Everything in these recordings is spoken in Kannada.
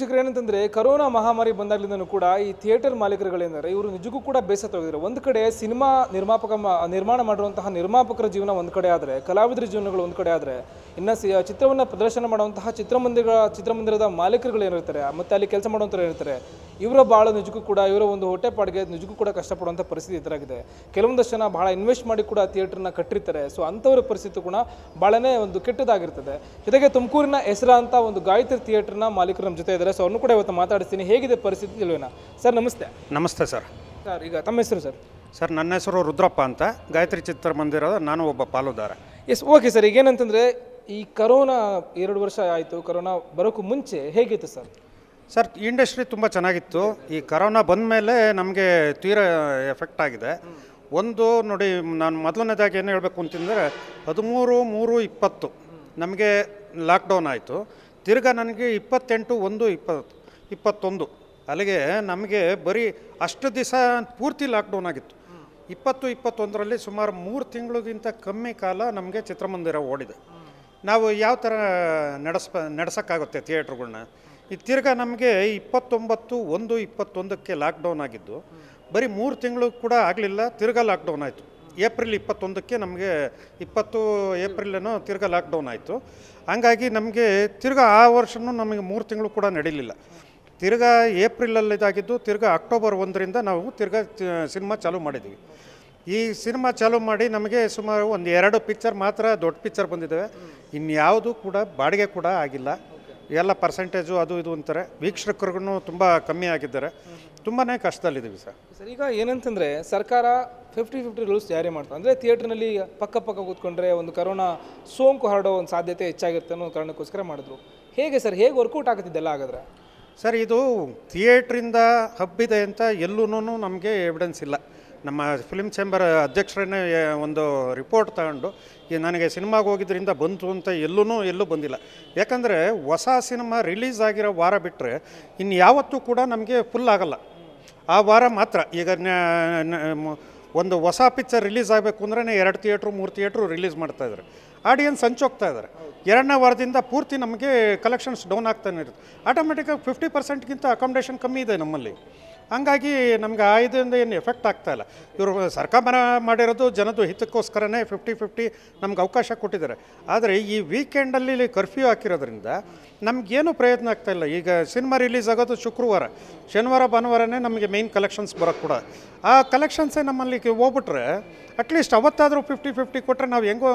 ವೀಕ್ಷಕರು ಏನಂತಂದ್ರೆ ಕರೋನಾ ಮಹಾಮಾರಿ ಬಂದಾಗ್ಲಿಂದನೂ ಕೂಡ ಈ ಥಿಯೇಟರ್ ಮಾಲೀಕರುಗಳೇನಾರೆ ಇವರು ನಿಜಕ್ಕೂ ಕೂಡ ಬೇಸತ್ತ ಒಂದು ಕಡೆ ಸಿನಿಮಾ ನಿರ್ಮಾಪಕ ನಿರ್ಮಾಣ ಮಾಡಿರುವಂತಹ ನಿರ್ಮಾಪಕರ ಜೀವನ ಒಂದ್ ಕಡೆ ಆದರೆ ಕಲಾವಿದರ ಜೀವನಗಳು ಒಂದ್ ಕಡೆ ಆದರೆ ಇನ್ನು ಸಿ ಚಿತ್ರವನ್ನು ಪ್ರದರ್ಶನ ಮಾಡುವಂತಹ ಚಿತ್ರಮಂದಿರಗಳ ಚಿತ್ರಮಂದಿರದ ಮಾಲೀಕರುಗಳು ಏನಿರ್ತಾರೆ ಮತ್ತು ಅಲ್ಲಿ ಕೆಲಸ ಮಾಡುವಂಥವ್ರು ಏನಿರ್ತಾರೆ ಇವರ ಭಾಳ ನಿಜಕ್ಕೂ ಕೂಡ ಇವರ ಒಂದು ಹೊಟ್ಟೆಪಾಡಿಗೆ ನಿಜಕ್ಕೂ ಕೂಡ ಕಷ್ಟಪಡುವಂಥ ಪರಿಸ್ಥಿತಿ ಇದರಾಗಿದೆ ಕೆಲವೊಂದಷ್ಟು ಜನ ಭಾಳ ಇನ್ವೆಸ್ಟ್ ಮಾಡಿ ಕೂಡ ಥಿಯೇಟ್ರನ್ನ ಕಟ್ಟಿರ್ತಾರೆ ಸೊ ಅಂಥವ್ರ ಪರಿಸ್ಥಿತಿ ಕೂಡ ಭಾಳನೇ ಒಂದು ಕೆಟ್ಟದಾಗಿರ್ತದೆ ಜೊತೆಗೆ ತುಮಕೂರಿನ ಹೆಸರ ಅಂತ ಒಂದು ಗಾಯತ್ರಿ ಥಿಯೇಟ್ರನ್ನ ಮಾಲೀಕರು ನಮ್ಮ ಜೊತೆ ಇದ್ದಾರೆ ಸೊ ಅವ್ರನ್ನು ಕೂಡ ಇವತ್ತು ಮಾತಾಡಿಸ್ತೀನಿ ಹೇಗಿದೆ ಪರಿಸ್ಥಿತಿ ನಿಲುವಿನ ಸರ್ ನಮಸ್ತೆ ನಮಸ್ತೆ ಸರ್ ಸರ್ ಈಗ ತಮ್ಮ ಹೆಸರು ಸರ್ ಸರ್ ನನ್ನ ಹೆಸರು ರುದ್ರಪ್ಪ ಅಂತ ಗಾಯತ್ರಿ ಚಿತ್ರಮಂದಿರದ ನಾನು ಒಬ್ಬ ಪಾಲುದಾರ ಎಸ್ ಓಕೆ ಸರ್ ಈಗ ಏನಂತಂದರೆ ಈ ಕರೋನಾ ಎರಡು ವರ್ಷ ಆಯಿತು ಕರೋನಾ ಬರೋಕ್ಕೂ ಮುಂಚೆ ಹೇಗಿತ್ತು ಸರ್ ಸರ್ ಇಂಡಸ್ಟ್ರಿ ತುಂಬ ಚೆನ್ನಾಗಿತ್ತು ಈ ಕರೋನಾ ಬಂದ ಮೇಲೆ ನಮಗೆ ತೀರಾ ಎಫೆಕ್ಟ್ ಆಗಿದೆ ಒಂದು ನೋಡಿ ನಾನು ಮೊದಲನೇದಾಗಿ ಏನು ಹೇಳಬೇಕು ಅಂತಂದರೆ ಹದಿಮೂರು ಮೂರು ಇಪ್ಪತ್ತು ನಮಗೆ ಲಾಕ್ಡೌನ್ ಆಯಿತು ತಿರ್ಗಾ ನನಗೆ ಇಪ್ಪತ್ತೆಂಟು ಒಂದು ಇಪ್ಪತ್ತು ಇಪ್ಪತ್ತೊಂದು ಅಲ್ಲಿಗೆ ನಮಗೆ ಬರೀ ಅಷ್ಟು ದಿವಸ ಪೂರ್ತಿ ಲಾಕ್ಡೌನ್ ಆಗಿತ್ತು ಇಪ್ಪತ್ತು ಇಪ್ಪತ್ತೊಂದರಲ್ಲಿ ಸುಮಾರು ಮೂರು ತಿಂಗಳಿಗಿಂತ ಕಮ್ಮಿ ಕಾಲ ನಮಗೆ ಚಿತ್ರಮಂದಿರ ಓಡಿದೆ ನಾವು ಯಾವ ಥರ ನಡೆಸ ನಡೆಸೋಕ್ಕಾಗುತ್ತೆ ಥಿಯೇಟ್ರ್ಗಳನ್ನ ಈ ತಿರ್ಗಾ ನಮಗೆ ಇಪ್ಪತ್ತೊಂಬತ್ತು ಒಂದು ಇಪ್ಪತ್ತೊಂದಕ್ಕೆ ಲಾಕ್ಡೌನ್ ಆಗಿದ್ದು ಬರೀ ಮೂರು ತಿಂಗಳು ಕೂಡ ಆಗಲಿಲ್ಲ ತಿರ್ಗಾ ಲಾಕ್ಡೌನ್ ಆಯಿತು ಏಪ್ರಿಲ್ ಇಪ್ಪತ್ತೊಂದಕ್ಕೆ ನಮಗೆ ಇಪ್ಪತ್ತು ಏಪ್ರಿಲೇನೋ ತಿರ್ಗಾ ಲಾಕ್ಡೌನ್ ಆಯಿತು ಹಂಗಾಗಿ ನಮಗೆ ತಿರ್ಗಾ ಆ ವರ್ಷವೂ ನಮಗೆ ಮೂರು ತಿಂಗಳು ಕೂಡ ನಡೀಲಿಲ್ಲ ತಿರ್ಗಾ ಏಪ್ರಿಲಲ್ಲಿದ್ದಾಗಿದ್ದು ತಿರ್ಗ ತಿರ್ಗಾ ಅಕ್ಟೋಬರ್ ಒಂದರಿಂದ ನಾವು ತಿರ್ಗಾ ಸಿನಿಮಾ ಚಾಲೂ ಮಾಡಿದ್ವಿ ಈ ಸಿನಿಮಾ ಚಾಲೂ ಮಾಡಿ ನಮಗೆ ಸುಮಾರು ಒಂದು ಎರಡು ಪಿಕ್ಚರ್ ಮಾತ್ರ ದೊಡ್ಡ ಪಿಕ್ಚರ್ ಬಂದಿದ್ದಾವೆ ಇನ್ಯಾವುದೂ ಕೂಡ ಬಾಡಿಗೆ ಕೂಡ ಆಗಿಲ್ಲ ಎಲ್ಲ ಪರ್ಸೆಂಟೇಜು ಅದು ಇದು ಅಂತಾರೆ ವೀಕ್ಷಕರಿಗೂ ತುಂಬ ಕಮ್ಮಿ ಆಗಿದ್ದಾರೆ ತುಂಬಾ ಕಷ್ಟದಲ್ಲಿದ್ದೀವಿ ಸರ್ ಸರ್ ಈಗ ಏನಂತಂದರೆ ಸರ್ಕಾರ ಫಿಫ್ಟಿ ಫಿಫ್ಟಿ ರೂಲ್ಸ್ ಜಾರಿ ಮಾಡ್ತಾರೆ ಅಂದರೆ ಥಿಯೇಟ್ರ್ನಲ್ಲಿ ಪಕ್ಕ ಪಕ್ಕ ಕೂತ್ಕೊಂಡ್ರೆ ಒಂದು ಕರೋನಾ ಸೋಂಕು ಹರಡೋ ಒಂದು ಸಾಧ್ಯತೆ ಹೆಚ್ಚಾಗಿರುತ್ತೆ ಅನ್ನೋ ಕಾರಣಕ್ಕೋಸ್ಕರ ಮಾಡಿದ್ರು ಹೇಗೆ ಸರ್ ಹೇಗೆ ವರ್ಕೌಟ್ ಆಗುತ್ತಿದ್ದೆಲ್ಲ ಹಾಗಾದ್ರೆ ಸರ್ ಇದು ಥಿಯೇಟ್ರಿಂದ ಹಬ್ಬಿದೆ ಅಂತ ಎಲ್ಲೂ ನಮಗೆ ಎವಿಡೆನ್ಸ್ ಇಲ್ಲ ನಮ್ಮ ಫಿಲ್ಮ್ ಚೇಂಬರ್ ಅಧ್ಯಕ್ಷರನ್ನೇ ಒಂದು ರಿಪೋರ್ಟ್ ತಗೊಂಡು ಈ ನನಗೆ ಸಿನಿಮಾಗೆ ಹೋಗಿದ್ದರಿಂದ ಬಂತು ಅಂತ ಎಲ್ಲೂ ಎಲ್ಲೂ ಬಂದಿಲ್ಲ ಯಾಕಂದರೆ ಹೊಸ ಸಿನಿಮಾ ರಿಲೀಸ್ ಆಗಿರೋ ವಾರ ಬಿಟ್ಟರೆ ಇನ್ನು ಯಾವತ್ತೂ ಕೂಡ ನಮಗೆ ಫುಲ್ ಆಗಲ್ಲ ಆ ವಾರ ಮಾತ್ರ ಈಗ ಒಂದು ಹೊಸ ಪಿಕ್ಚರ್ ರಿಲೀಸ್ ಆಗಬೇಕು ಅಂದ್ರೆ ಎರಡು ಥಿಯೇಟ್ರು ಮೂರು ಥಿಯೇಟ್ರು ರಿಲೀಸ್ ಮಾಡ್ತಾಯಿದ್ದಾರೆ ಆಡಿಯನ್ಸ್ ಹಂಚೋಗ್ತಾ ಇದ್ದಾರೆ ಎರಡನೇ ವಾರದಿಂದ ಪೂರ್ತಿ ನಮಗೆ ಕಲೆಕ್ಷನ್ಸ್ ಡೌನ್ ಆಗ್ತಾನೆ ಇರುತ್ತೆ ಆಟೋಮೆಟಿಕಾಗಿ ಫಿಫ್ಟಿ ಪರ್ಸೆಂಟ್ಗಿಂತ ಅಕಾಮಡೇಷನ್ ಕಮ್ಮಿ ಇದೆ ನಮ್ಮಲ್ಲಿ ಹಂಗಾಗಿ ನಮ್ಗೆ ಆ ಇದರಿಂದ ಏನು ಎಫೆಕ್ಟ್ ಆಗ್ತಾ ಇಲ್ಲ ಇವರು ಸರ್ಕಾರ ಮಾಡಿರೋದು ಜನದು ಹಿತಕ್ಕೋಸ್ಕರನೇ ಫಿಫ್ಟಿ ಫಿಫ್ಟಿ ನಮ್ಗೆ ಅವಕಾಶ ಕೊಟ್ಟಿದ್ದಾರೆ ಆದರೆ ಈ ವೀಕೆಂಡಲ್ಲಿ ಕರ್ಫ್ಯೂ ಹಾಕಿರೋದ್ರಿಂದ ನಮಗೇನು ಪ್ರಯತ್ನ ಆಗ್ತಾ ಇಲ್ಲ ಈಗ ಸಿನಿಮಾ ರಿಲೀಸ್ ಆಗೋದು ಶುಕ್ರವಾರ ಶನಿವಾರ ಭಾನುವಾರನೇ ನಮಗೆ ಮೇಯ್ನ್ ಕಲೆಕ್ಷನ್ಸ್ ಬರೋಕ್ಕೆ ಕೂಡ ಆ ಕಲೆಕ್ಷನ್ಸೇ ನಮ್ಮಲ್ಲಿ ಹೋಗ್ಬಿಟ್ರೆ ಅಟ್ಲೀಸ್ಟ್ ಅವತ್ತಾದರೂ ಫಿಫ್ಟಿ ಫಿಫ್ಟಿ ಕೊಟ್ಟರೆ ನಾವು ಹೆಂಗೋ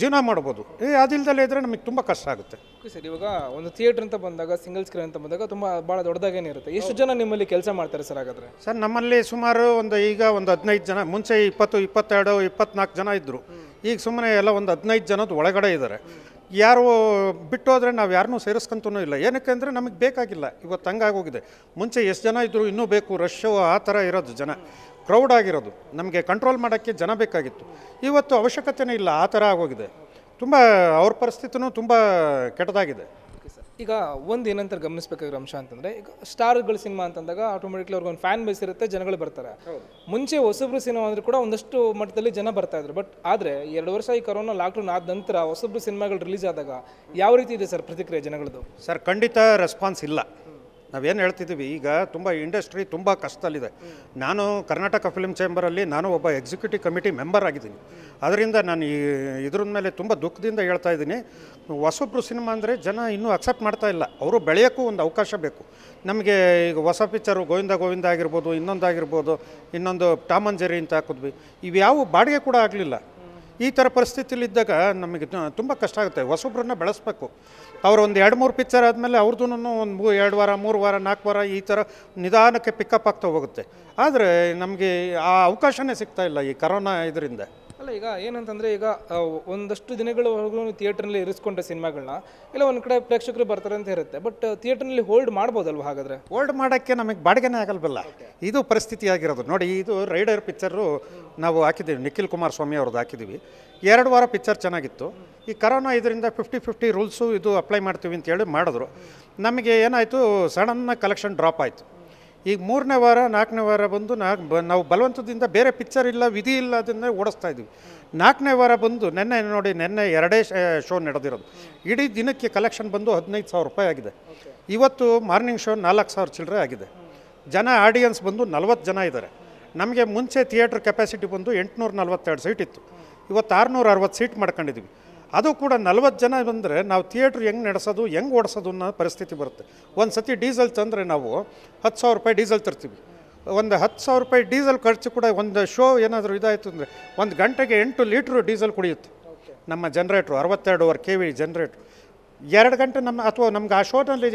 ಜೀವನ ಮಾಡ್ಬೋದು ಏ ಅದಿಲ್ದಲ್ಲೇ ಇದ್ರೆ ನಮಗೆ ತುಂಬ ಕಷ್ಟ ಆಗುತ್ತೆ ಓಕೆ ಸರ್ ಇವಾಗ ಒಂದು ಥಿಯೇಟ್ರ್ ಅಂತ ಬಂದಾಗ ಸಿಂಗಲ್ ಸ್ಕ್ರೀನ್ ಅಂತ ಬಂದಾಗ ತುಂಬ ಭಾಳ ದೊಡ್ಡದಾಗೇನೆ ಇರುತ್ತೆ ಎಷ್ಟು ಜನ ನಿಮ್ಮಲ್ಲಿ ಕೆಲಸ ಮಾಡ್ತಾರೆ ಸರ್ ಹಾಗಾದರೆ ಸರ್ ನಮ್ಮಲ್ಲಿ ಸುಮಾರು ಒಂದು ಈಗ ಒಂದು ಹದಿನೈದು ಜನ ಮುಂಚೆ ಇಪ್ಪತ್ತು ಇಪ್ಪತ್ತೆರಡು ಇಪ್ಪತ್ನಾಲ್ಕು ಜನ ಇದ್ದರು ಈಗ ಸುಮ್ಮನೆ ಎಲ್ಲ ಒಂದು ಹದಿನೈದು ಜನದ ಒಳಗಡೆ ಇದ್ದಾರೆ ಯಾರು ಬಿಟ್ಟೋದ್ರೆ ನಾವು ಯಾರನ್ನೂ ಸೇರಿಸ್ಕೊಂತೂ ಇಲ್ಲ ಏನಕ್ಕೆ ಅಂದರೆ ನಮಗೆ ಬೇಕಾಗಿಲ್ಲ ಇವತ್ತು ಹಂಗಾಗೋಗಿದೆ ಮುಂಚೆ ಎಷ್ಟು ಜನ ಇದ್ದರು ಇನ್ನೂ ಬೇಕು ರಶ್ಶು ಆ ಥರ ಇರೋದು ಜನ ಕ್ರೌಡ್ ಆಗಿರೋದು ನಮಗೆ ಕಂಟ್ರೋಲ್ ಮಾಡೋಕ್ಕೆ ಜನ ಬೇಕಾಗಿತ್ತು ಇವತ್ತು ಅವಶ್ಯಕತೆನೇ ಇಲ್ಲ ಆ ಥರ ಆಗೋಗಿದೆ ತುಂಬ ಅವ್ರ ಪರಿಸ್ಥಿತಿನೂ ತುಂಬ ಕೆಟ್ಟದಾಗಿದೆ ಈಗ ಒಂದು ಏನಂತ ಗಮನಿಸಬೇಕಾಗಿರೋ ಅಂಶ ಅಂತಂದರೆ ಈಗ ಸ್ಟಾರ್ಗಳು ಸಿನಿಮಾ ಅಂತಂದಾಗ ಆಟೋಮೆಟಿಕ್ಲಿ ಅವ್ರಿಗೊಂದು ಫ್ಯಾನ್ ಬೇಸ್ ಇರುತ್ತೆ ಜನಗಳು ಬರ್ತಾರೆ ಮುಂಚೆ ಹೊಸಬ್ರು ಸಿನಿಮಾ ಅಂದರೆ ಕೂಡ ಒಂದಷ್ಟು ಮಟ್ಟದಲ್ಲಿ ಜನ ಬರ್ತಾ ಇದ್ರು ಬಟ್ ಆದರೆ ಎರಡು ವರ್ಷ ಈ ಕೊರೋನಾ ಲಾಕ್ಡೌನ್ ಆದ ನಂತರ ಹೊಸಬ್ರು ಸಿನಿಮಾಗಳು ರಿಲೀಸ್ ಆದಾಗ ಯಾವ ರೀತಿ ಇದೆ ಸರ್ ಪ್ರತಿಕ್ರಿಯೆ ಜನಗಳದ್ದು ಸರ್ ಖಂಡಿತ ರೆಸ್ಪಾನ್ಸ್ ಇಲ್ಲ ನಾವೇನು ಹೇಳ್ತಿದ್ದೀವಿ ಈಗ ತುಂಬ ಇಂಡಸ್ಟ್ರಿ ತುಂಬ ಕಷ್ಟದಲ್ಲಿದೆ ನಾನು ಕರ್ನಾಟಕ ಫಿಲ್ಮ್ ಚೇಂಬರಲ್ಲಿ ನಾನು ಒಬ್ಬ ಎಕ್ಸಿಕ್ಯೂಟಿವ್ ಕಮಿಟಿ ಮೆಂಬರ್ ಆಗಿದ್ದೀನಿ ಅದರಿಂದ ನಾನು ಈ ಇದ್ರ ಮೇಲೆ ತುಂಬ ದುಃಖದಿಂದ ಹೇಳ್ತಾ ಇದ್ದೀನಿ ಹೊಸೊಬ್ಬರು ಸಿನಿಮಾ ಅಂದರೆ ಜನ ಇನ್ನೂ ಅಕ್ಸೆಪ್ಟ್ ಮಾಡ್ತಾ ಇಲ್ಲ ಅವರು ಬೆಳೆಯೋಕ್ಕೂ ಒಂದು ಅವಕಾಶ ಬೇಕು ನಮಗೆ ಈಗ ಹೊಸ ಪಿಕ್ಚರು ಗೋವಿಂದ ಗೋವಿಂದ ಆಗಿರ್ಬೋದು ಆಗಿರ್ಬೋದು ಇನ್ನೊಂದು ಜೆರಿ ಅಂತ ಹಾಕಿದ್ವಿ ಇವ್ಯಾವ ಬಾಡಿಗೆ ಕೂಡ ಆಗಲಿಲ್ಲ ಈ ಥರ ಪರಿಸ್ಥಿತಿಲಿದ್ದಾಗ ನಮಗೆ ತುಂಬ ಕಷ್ಟ ಆಗುತ್ತೆ ಹೊಸೊಬ್ಬರನ್ನ ಬೆಳೆಸಬೇಕು ಅವರು ಒಂದು ಎರಡು ಮೂರು ಪಿಕ್ಚರ್ ಆದಮೇಲೆ ಅವ್ರದ್ದು ಒಂದು ಮೂ ಎರಡು ವಾರ ಮೂರು ವಾರ ನಾಲ್ಕು ವಾರ ಈ ಥರ ನಿಧಾನಕ್ಕೆ ಪಿಕಪ್ ಆಗ್ತಾ ಹೋಗುತ್ತೆ ಆದರೆ ನಮಗೆ ಆ ಅವಕಾಶವೇ ಸಿಗ್ತಾ ಇಲ್ಲ ಈ ಕರೋನಾ ಇದರಿಂದ ಅಲ್ಲ ಈಗ ಏನಂತಂದರೆ ಈಗ ಒಂದಷ್ಟು ದಿನಗಳವರೆಗೂ ಥಿಯೇಟ್ರಲ್ಲಿ ಇರಿಸ್ಕೊಂಡ ಸಿನಿಮಾಗಳನ್ನ ಇಲ್ಲ ಒಂದು ಕಡೆ ಪ್ರೇಕ್ಷಕರು ಬರ್ತಾರೆ ಅಂತ ಇರುತ್ತೆ ಬಟ್ ಥಿಯೇಟ್ರಲ್ಲಿ ಹೋಲ್ಡ್ ಮಾಡ್ಬೋದಲ್ವ ಹಾಗಾದರೆ ಹೋಲ್ಡ್ ಮಾಡೋಕ್ಕೆ ನಮಗೆ ಬಾಡಿಗೆನೇ ಆಗಲ್ವಲ್ಲ ಇದು ಪರಿಸ್ಥಿತಿ ಆಗಿರೋದು ನೋಡಿ ಇದು ರೈಡರ್ ಪಿಕ್ಚರು ನಾವು ಹಾಕಿದ್ದೀವಿ ನಿಖಿಲ್ ಕುಮಾರ್ ಸ್ವಾಮಿ ಅವ್ರದ್ದು ಹಾಕಿದ್ದೀವಿ ಎರಡು ವಾರ ಪಿಕ್ಚರ್ ಚೆನ್ನಾಗಿತ್ತು ಈ ಕರೋನಾ ಇದರಿಂದ ಫಿಫ್ಟಿ ಫಿಫ್ಟಿ ರೂಲ್ಸು ಇದು ಅಪ್ಲೈ ಮಾಡ್ತೀವಿ ಅಂತೇಳಿ ಮಾಡಿದ್ರು ನಮಗೆ ಏನಾಯಿತು ಸಡನ್ನ ಕಲೆಕ್ಷನ್ ಡ್ರಾಪ್ ಆಯಿತು ಈಗ ಮೂರನೇ ವಾರ ನಾಲ್ಕನೇ ವಾರ ಬಂದು ನಾಲ್ಕು ನಾವು ಬಲವಂತದಿಂದ ಬೇರೆ ಪಿಕ್ಚರ್ ಇಲ್ಲ ವಿಧಿ ಇಲ್ಲ ಅದನ್ನು ಓಡಿಸ್ತಾ ಇದ್ವಿ ನಾಲ್ಕನೇ ವಾರ ಬಂದು ನೆನ್ನೆ ನೋಡಿ ನೆನ್ನೆ ಎರಡೇ ಶೋ ನಡೆದಿರೋದು ಇಡೀ ದಿನಕ್ಕೆ ಕಲೆಕ್ಷನ್ ಬಂದು ಹದಿನೈದು ಸಾವಿರ ರೂಪಾಯಿ ಆಗಿದೆ ಇವತ್ತು ಮಾರ್ನಿಂಗ್ ಶೋ ನಾಲ್ಕು ಸಾವಿರ ಚಿಲ್ಲರೆ ಆಗಿದೆ ಜನ ಆಡಿಯನ್ಸ್ ಬಂದು ನಲ್ವತ್ತು ಜನ ಇದ್ದಾರೆ ನಮಗೆ ಮುಂಚೆ ಥಿಯೇಟ್ರ್ ಕೆಪಾಸಿಟಿ ಬಂದು ಎಂಟುನೂರ ನಲ್ವತ್ತೆರಡು ಸೀಟ್ ಇತ್ತು ಇವತ್ತು ಆರುನೂರ ಅರವತ್ತು ಸೀಟ್ ಮಾಡ್ಕೊಂಡಿದ್ವಿ ಅದು ಕೂಡ ನಲ್ವತ್ತು ಜನ ಬಂದರೆ ನಾವು ಥಿಯೇಟ್ರ್ ಹೆಂಗೆ ನಡೆಸೋದು ಹೆಂಗೆ ಓಡಿಸೋದು ಅನ್ನೋ ಪರಿಸ್ಥಿತಿ ಬರುತ್ತೆ ಒಂದು ಸತಿ ಡೀಸೆಲ್ ತಂದರೆ ನಾವು ಹತ್ತು ಸಾವಿರ ರೂಪಾಯಿ ಡೀಸೆಲ್ ತರ್ತೀವಿ ಒಂದು ಹತ್ತು ಸಾವಿರ ರೂಪಾಯಿ ಡೀಸೆಲ್ ಖರ್ಚು ಕೂಡ ಒಂದು ಶೋ ಏನಾದರೂ ಇದಾಯಿತು ಅಂದರೆ ಒಂದು ಗಂಟೆಗೆ ಎಂಟು ಲೀಟ್ರು ಡೀಸೆಲ್ ಕುಡಿಯುತ್ತೆ ನಮ್ಮ ಜನ್ರೇಟ್ರು ವರ್ ಕೆ ವಿ ಜನ್ರೇಟ್ರು ಎರಡು ಗಂಟೆ ನಮ್ಮ ಅಥವಾ ನಮ್ಗೆ ಆ ಶೋನಲ್ಲಿ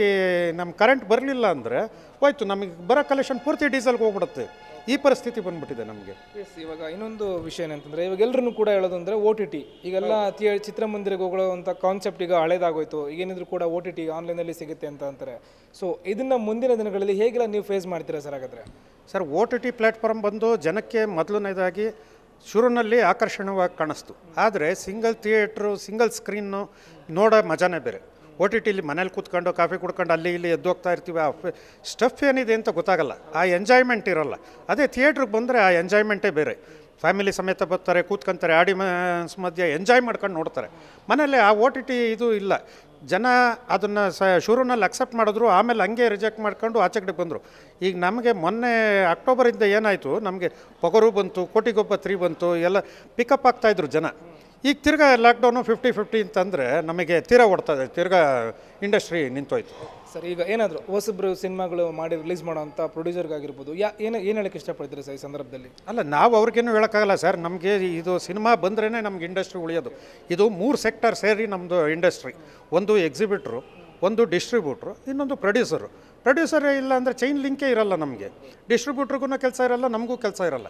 ನಮ್ಮ ಕರೆಂಟ್ ಬರಲಿಲ್ಲ ಅಂದರೆ ಹೋಯ್ತು ನಮಗೆ ಬರೋ ಕಲೆಕ್ಷನ್ ಪೂರ್ತಿ ಡೀಸೆಲ್ಗೆ ಹೋಗ್ಬಿಡುತ್ತೆ ಈ ಪರಿಸ್ಥಿತಿ ಬಂದ್ಬಿಟ್ಟಿದೆ ನಮಗೆ ಎಸ್ ಇವಾಗ ಇನ್ನೊಂದು ವಿಷಯ ಏನಂತಂದರೆ ಇವಾಗ ಎಲ್ಲರೂ ಕೂಡ ಹೇಳೋದಂದರೆ ಓ ಟಿ ಟಿ ಈಗೆಲ್ಲ ಥಿಯೇ ಚಿತ್ರಮಂದಿರಕ್ಕೆ ಹೋಗೋಂಥ ಕಾನ್ಸೆಪ್ಟ್ ಈಗ ಹಳೇದಾಗೋಯ್ತು ಏನಿದ್ರು ಕೂಡ ಓ ಟಿ ಟಿ ಆನ್ಲೈನಲ್ಲಿ ಸಿಗುತ್ತೆ ಅಂತ ಅಂತಾರೆ ಸೊ ಇದನ್ನು ಮುಂದಿನ ದಿನಗಳಲ್ಲಿ ಹೇಗೆಲ್ಲ ನೀವು ಫೇಸ್ ಮಾಡ್ತೀರಾ ಸರ್ ಹಾಗಾದರೆ sir O T T platform ಬಂದು ಜನಕ್ಕೆ ಮೊದಲನೇದಾಗಿ ಶುರುನಲ್ಲಿ ಆಕರ್ಷಣವಾಗಿ ಕಾಣಿಸ್ತು ಆದರೆ ಸಿಂಗಲ್ ಥಿಯೇಟ್ರು ಸಿಂಗಲ್ ಸ್ಕ್ರೀನು ನೋಡೋ ಮಜಾನೇ ಬೇರೆ ಒ ಟಿ ಟಿಲಿ ಮನೇಲಿ ಕೂತ್ಕೊಂಡು ಕಾಫಿ ಕುಡ್ಕೊಂಡು ಅಲ್ಲಿ ಇಲ್ಲಿ ಎದ್ದು ಹೋಗ್ತಾ ಇರ್ತೀವಿ ಆ ಸ್ಟಫ್ ಏನಿದೆ ಅಂತ ಗೊತ್ತಾಗಲ್ಲ ಆ ಎಂಜಾಯ್ಮೆಂಟ್ ಇರಲ್ಲ ಅದೇ ಥಿಯೇಟ್ರಿಗೆ ಬಂದರೆ ಆ ಎಂಜಾಯ್ಮೆಂಟೇ ಬೇರೆ ಫ್ಯಾಮಿಲಿ ಸಮೇತ ಬರ್ತಾರೆ ಕೂತ್ಕೊಂತಾರೆ ಆಡಿಯನ್ಸ್ ಮಧ್ಯೆ ಎಂಜಾಯ್ ಮಾಡ್ಕೊಂಡು ನೋಡ್ತಾರೆ ಮನೇಲಿ ಆ ಒ ಟಿ ಟಿ ಇದು ಇಲ್ಲ ಜನ ಅದನ್ನು ಸ ಶುರುನಲ್ಲಿ ಅಕ್ಸೆಪ್ಟ್ ಮಾಡಿದ್ರು ಆಮೇಲೆ ಹಂಗೆ ರಿಜೆಕ್ಟ್ ಮಾಡ್ಕೊಂಡು ಆಚೆ ಬಂದರು ಈಗ ನಮಗೆ ಮೊನ್ನೆ ಅಕ್ಟೋಬರಿಂದ ಏನಾಯಿತು ನಮಗೆ ಪೊಗರು ಬಂತು ಕೋಟಿಗೊಬ್ಬ ತ್ರೀ ಬಂತು ಎಲ್ಲ ಪಿಕಪ್ ಆಗ್ತಾಯಿದ್ರು ಜನ ಈಗ ತಿರ್ಗಾ ಲಾಕ್ಡೌನು ಫಿಫ್ಟಿ ಫಿಫ್ಟಿ ಅಂತಂದರೆ ನಮಗೆ ತೀರಾ ಓಡ್ತದೆ ತಿರ್ಗಾ ಇಂಡಸ್ಟ್ರಿ ನಿಂತೋಯ್ತು ಸರ್ ಈಗ ಏನಾದರೂ ಹೊಸಬ್ರು ಸಿನಿಮಾಗಳು ಮಾಡಿ ರಿಲೀಸ್ ಮಾಡೋವಂಥ ಪ್ರೊಡ್ಯೂಸರ್ಗಾಗಿರ್ಬೋದು ಯಾ ಏನು ಏನು ಹೇಳಕ್ಕೆ ಇಷ್ಟಪಡ್ತೀರಿ ಸರ್ ಈ ಸಂದರ್ಭದಲ್ಲಿ ಅಲ್ಲ ನಾವು ಅವ್ರಿಗೇನು ಹೇಳೋಕ್ಕಾಗಲ್ಲ ಸರ್ ನಮಗೆ ಇದು ಸಿನಿಮಾ ಬಂದ್ರೇ ನಮ್ಗೆ ಇಂಡಸ್ಟ್ರಿ ಉಳಿಯೋದು ಇದು ಮೂರು ಸೆಕ್ಟರ್ ಸೇರಿ ನಮ್ಮದು ಇಂಡಸ್ಟ್ರಿ ಒಂದು ಎಕ್ಸಿಬಿಟ್ರು ಒಂದು ಡಿಸ್ಟ್ರಿಬ್ಯೂಟ್ರು ಇನ್ನೊಂದು ಪ್ರೊಡ್ಯೂಸರು ಪ್ರೊಡ್ಯೂಸರ್ ಇಲ್ಲ ಅಂದರೆ ಚೈನ್ ಲಿಂಕೇ ಇರಲ್ಲ ನಮಗೆ ಡಿಸ್ಟ್ರಿಬ್ಯೂಟ್ರಿಗೂ ಕೆಲಸ ಇರಲ್ಲ ನಮಗೂ ಕೆಲಸ ಇರಲ್ಲ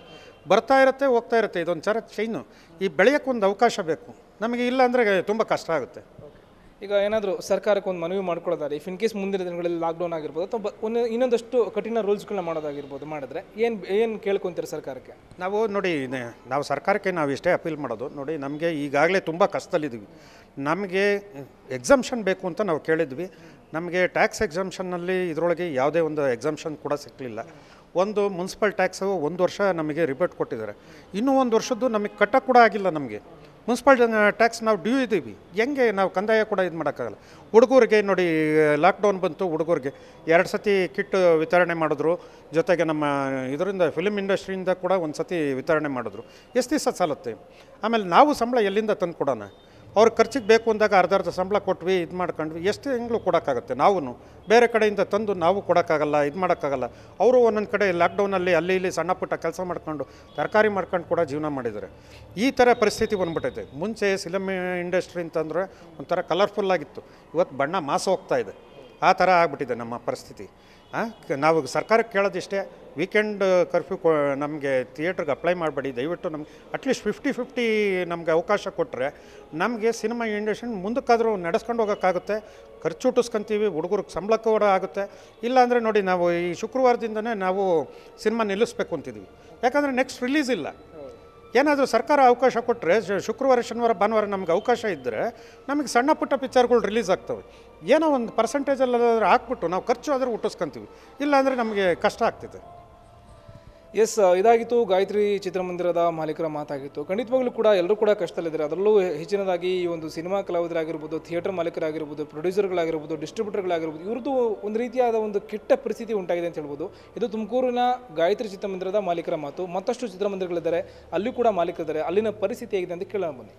ಬರ್ತಾ ಇರುತ್ತೆ ಹೋಗ್ತಾ ಇರುತ್ತೆ ಇದೊಂದು ಚರ ಚೈನು ಈ ಬೆಳೆಯೋಕ್ಕೆ ಒಂದು ಅವಕಾಶ ಬೇಕು ನಮಗೆ ಇಲ್ಲ ಅಂದರೆ ತುಂಬ ಕಷ್ಟ ಆಗುತ್ತೆ ಈಗ ಏನಾದರೂ ಸರ್ಕಾರಕ್ಕೆ ಒಂದು ಮನವಿ ಮಾಡ್ಕೊಳ್ಳೋದಾದ್ರೆ ಇಫ್ ಇನ್ ಕೇಸ್ ಮುಂದಿನ ದಿನಗಳಲ್ಲಿ ಲಾಕ್ಡೌನ್ ಆಗಿರ್ಬೋದು ಅಥವಾ ಒಂದು ಇನ್ನೊಂದಷ್ಟು ಕಠಿಣ ರೂಲ್ಸ್ಗಳನ್ನ ಮಾಡೋದಾಗಿರ್ಬೋದು ಮಾಡಿದ್ರೆ ಏನು ಏನು ಕೇಳ್ಕೊತೀರಿ ಸರ್ಕಾರಕ್ಕೆ ನಾವು ನೋಡಿ ನಾವು ಸರ್ಕಾರಕ್ಕೆ ನಾವು ಇಷ್ಟೇ ಅಪೀಲ್ ಮಾಡೋದು ನೋಡಿ ನಮಗೆ ಈಗಾಗಲೇ ತುಂಬ ಕಷ್ಟದಲ್ಲಿದ್ದೀವಿ ನಮಗೆ ಎಕ್ಸಾಮ್ಷನ್ ಬೇಕು ಅಂತ ನಾವು ಕೇಳಿದ್ವಿ ನಮಗೆ ಟ್ಯಾಕ್ಸ್ ಎಕ್ಸಾಮ್ಷನ್ನಲ್ಲಿ ಇದರೊಳಗೆ ಯಾವುದೇ ಒಂದು ಎಕ್ಸಾಮ್ಷನ್ ಕೂಡ ಸಿಕ್ಕಲಿಲ್ಲ ಒಂದು ಮುನ್ಸಿಪಲ್ ಟ್ಯಾಕ್ಸು ಒಂದು ವರ್ಷ ನಮಗೆ ರಿಬೇಟ್ ಕೊಟ್ಟಿದ್ದಾರೆ ಇನ್ನೂ ಒಂದು ವರ್ಷದ್ದು ನಮಗೆ ಕಟ್ಟ ಕೂಡ ಆಗಿಲ್ಲ ನಮಗೆ ಮುನ್ಸಿಪಲ್ ಟ್ಯಾಕ್ಸ್ ನಾವು ಡ್ಯೂ ಇದ್ದೀವಿ ಹೆಂಗೆ ನಾವು ಕಂದಾಯ ಕೂಡ ಇದು ಮಾಡೋಕ್ಕಾಗಲ್ಲ ಹುಡುಗರಿಗೆ ನೋಡಿ ಲಾಕ್ಡೌನ್ ಬಂತು ಹುಡುಗರಿಗೆ ಎರಡು ಸತಿ ಕಿಟ್ ವಿತರಣೆ ಮಾಡಿದ್ರು ಜೊತೆಗೆ ನಮ್ಮ ಇದರಿಂದ ಫಿಲ್ಮ್ ಇಂಡಸ್ಟ್ರಿಯಿಂದ ಕೂಡ ಒಂದು ಸತಿ ವಿತರಣೆ ಮಾಡಿದ್ರು ಎಷ್ಟು ದಿವಸ ಸಾಲುತ್ತೆ ಆಮೇಲೆ ನಾವು ಸಂಬಳ ಎಲ್ಲಿಂದ ತಂದು ಕೊಡೋಣ ಅವ್ರ ಖರ್ಚಿಗೆ ಬೇಕು ಅಂದಾಗ ಅರ್ಧ ಅರ್ಧ ಸಂಬಳ ಕೊಟ್ವಿ ಇದು ಮಾಡ್ಕೊಂಡ್ವಿ ಎಷ್ಟು ತಿಂಗಳು ಕೊಡೋಕ್ಕಾಗುತ್ತೆ ನಾವು ಬೇರೆ ಕಡೆಯಿಂದ ತಂದು ನಾವು ಕೊಡೋಕ್ಕಾಗಲ್ಲ ಇದು ಮಾಡೋಕ್ಕಾಗಲ್ಲ ಅವರು ಒಂದೊಂದು ಕಡೆ ಲಾಕ್ಡೌನಲ್ಲಿ ಅಲ್ಲಿ ಇಲ್ಲಿ ಸಣ್ಣ ಪುಟ್ಟ ಕೆಲಸ ಮಾಡ್ಕೊಂಡು ತರಕಾರಿ ಮಾಡ್ಕೊಂಡು ಕೂಡ ಜೀವನ ಮಾಡಿದ್ದಾರೆ ಈ ಥರ ಪರಿಸ್ಥಿತಿ ಬಂದ್ಬಿಟ್ಟೈತೆ ಮುಂಚೆ ಸಿಲಮ್ ಇಂಡಸ್ಟ್ರಿ ಅಂತಂದರೆ ಒಂಥರ ಕಲರ್ಫುಲ್ ಆಗಿತ್ತು ಇವತ್ತು ಬಣ್ಣ ಮಾಸ ಹೋಗ್ತಾ ಇದೆ ಆ ಥರ ಆಗಿಬಿಟ್ಟಿದೆ ನಮ್ಮ ಪರಿಸ್ಥಿತಿ ನಾವು ಸರ್ಕಾರಕ್ಕೆ ಕೇಳೋದಿಷ್ಟೇ ವೀಕೆಂಡ್ ಕರ್ಫ್ಯೂ uh, ಕೊ ನಮಗೆ ಥಿಯೇಟ್ರಿಗೆ ಅಪ್ಲೈ ಮಾಡಬೇಡಿ ದಯವಿಟ್ಟು ನಮ್ಗೆ ಅಟ್ಲೀಸ್ಟ್ ಫಿಫ್ಟಿ ಫಿಫ್ಟಿ ನಮಗೆ ಅವಕಾಶ ಕೊಟ್ಟರೆ ನಮಗೆ ಸಿನಿಮಾ ಇಂಡಸ್ಟ್ರಿ ಮುಂದಕ್ಕಾದರೂ ನಡೆಸ್ಕೊಂಡು ಹೋಗೋಕ್ಕಾಗುತ್ತೆ ಖರ್ಚು ಹುಟ್ಟಿಸ್ಕೊಂತೀವಿ ಹುಡುಗರಿಗೆ ಸಂಬಳ ಕೂಡ ಆಗುತ್ತೆ ಇಲ್ಲಾಂದರೆ ನೋಡಿ ನಾವು ಈ ಶುಕ್ರವಾರದಿಂದನೇ ನಾವು ಸಿನಿಮಾ ನಿಲ್ಲಿಸ್ಬೇಕು ಅಂತಿದ್ವಿ ಯಾಕಂದರೆ ನೆಕ್ಸ್ಟ್ ರಿಲೀಸ್ ಇಲ್ಲ ಏನಾದರೂ ಸರ್ಕಾರ ಅವಕಾಶ ಕೊಟ್ಟರೆ ಶುಕ್ರವಾರ ಶನಿವಾರ ಭಾನುವಾರ ನಮ್ಗೆ ಅವಕಾಶ ಇದ್ದರೆ ನಮಗೆ ಸಣ್ಣ ಪುಟ್ಟ ಪಿಕ್ಚರ್ಗಳು ರಿಲೀಸ್ ಆಗ್ತವೆ ಏನೋ ಒಂದು ಪರ್ಸೆಂಟೇಜಲ್ಲಾದರೂ ಹಾಕ್ಬಿಟ್ಟು ನಾವು ಖರ್ಚು ಆದರೆ ಹುಟ್ಟಿಸ್ಕೊಂತೀವಿ ಇಲ್ಲಾಂದರೆ ನಮಗೆ ಕಷ್ಟ ಆಗ್ತೈತೆ ಎಸ್ ಇದಾಗಿತ್ತು ಗಾಯತ್ರಿ ಚಿತ್ರಮಂದಿರದ ಮಾಲೀಕರ ಮಾತಾಗಿತ್ತು ಖಂಡಿತವಾಗ್ಲೂ ಕೂಡ ಎಲ್ಲರೂ ಕೂಡ ಕಷ್ಟದಲ್ಲಿದ್ದಾರೆ ಅದರಲ್ಲೂ ಹೆಚ್ಚಿನದಾಗಿ ಈ ಒಂದು ಸಿನಿಮಾ ಕಲಾವಿದರಾಗಿರ್ಬೋದು ಥಿಯೇಟರ್ ಮಾಲೀಕರಾಗಿರ್ಬೋದು ಪ್ರೊಡ್ಯೂಸರ್ಗಳಾಗಿರ್ಬೋದು ಡಿಸ್ಟ್ರಿಬ್ಯೂಟರ್ಗಳಾಗಿರ್ಬೋದು ಇವ್ರದ್ದು ಒಂದು ರೀತಿಯಾದ ಒಂದು ಕೆಟ್ಟ ಪರಿಸ್ಥಿತಿ ಉಂಟಾಗಿದೆ ಅಂತ ಹೇಳ್ಬೋದು ಇದು ತುಮಕೂರಿನ ಗಾಯತ್ರಿ ಚಿತ್ರಮಂದಿರದ ಮಾಲೀಕರ ಮಾತು ಮತ್ತಷ್ಟು ಚಿತ್ರಮಂದಿರಗಳಿದ್ದಾರೆ ಅಲ್ಲಿ ಕೂಡ ಮಾಲೀಕರಿದ್ದಾರೆ ಅಲ್ಲಿನ ಪರಿಸ್ಥಿತಿ ಹೇಗಿದೆ ಅಂತ ಕೇಳೋಣ ಬನ್ನಿ